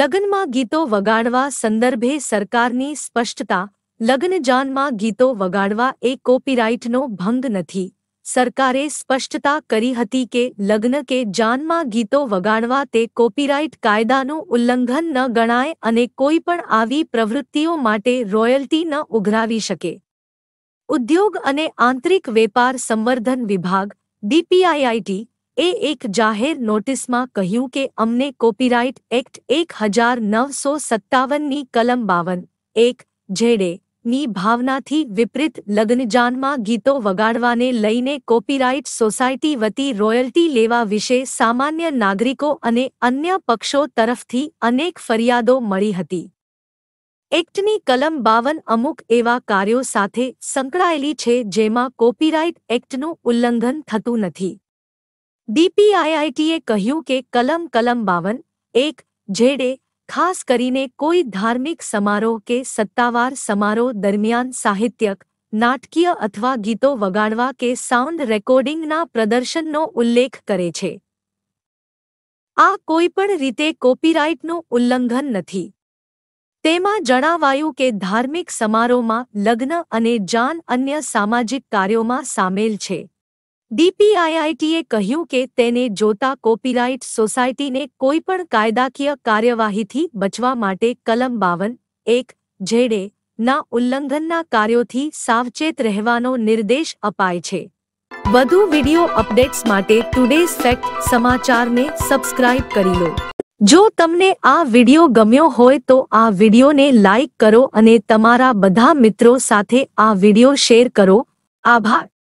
લગ્નમાં ગીતો વગાડવા સંદર્ભે સરકારની સ્પષ્ટતા લગ્નજાનમાં ગીતો વગાડવા એ કોપીરાઇટનો ભંગ નથી સરકારે સ્પષ્ટતા કરી હતી કે લગ્ન કે જાનમાં ગીતો વગાડવા તે કોપીરાઇટ કાયદાનું ઉલ્લંઘન ન ગણાય અને કોઈ પણ આવી પ્રવૃત્તિઓ માટે રોયલ્ટી ન ઉઘરાવી શકે ઉદ્યોગ અને આંતરિક વેપાર સંવર્ધન વિભાગ ડીપીઆઈઆઈટી એ એક જાહેર નોટિસમાં કહ્યું કે અમને કોપીરાઇટ એક્ટ એક હજાર નવસો સત્તાવનની કલમ બાવન એક જેડે ની ભાવનાથી વિપરીત લગ્નજાનમાં ગીતો વગાડવાને લઈને કોપીરાઇટ સોસાયટી વતી રોયલ્ટી લેવા વિશે સામાન્ય નાગરિકો અને અન્ય પક્ષો તરફથી અનેક ફરિયાદો મળી હતી એક્ટની કલમ બાવન અમુક એવા કાર્યો સાથે સંકળાયેલી છે જેમાં કોપીરાઇટ એક્ટનું ઉલ્લંઘન થતું નથી ડીપીઆઈઆઈટીએ કહ્યું કે કલમ કલમ બાવન એક જેડે ખાસ કરીને કોઈ ધાર્મિક સમારોહ કે સત્તાવાર સમારોહ દરમિયાન સાહિત્યક નાટકીય અથવા ગીતો વગાડવા કે સાઉન્ડ રેકોર્ડિંગના પ્રદર્શનનો ઉલ્લેખ કરે છે આ કોઈપણ રીતે કોપીરાઇટનું ઉલ્લંઘન નથી તેમાં જણાવાયું કે ધાર્મિક સમારોહમાં લગ્ન અને જાન અન્ય સામાજિક કાર્યોમાં સામેલ છે ડીપીઆઈઆઈટીએ કહ્યું કે તેને જોતા કોપીરાઇટ સોસાયટીને કોઈપણ કાયદાકીય કાર્યવાહીથી બચવા માટે કલમ બાવન એક જેડે ના ઉલ્લંઘનના કાર્યોથી સાવચેત રહેવાનો નિર્દેશ અપાય છે વધુ વિડીયો અપડેટ્સ માટે ટુડેઝ ફેક્ટ સમાચારને સબસ્ક્રાઇબ કરી લો જો તમને આ વિડીયો ગમ્યો હોય તો આ વિડીયોને લાઇક કરો અને તમારા બધા મિત્રો સાથે આ વિડીયો શેર કરો આભાર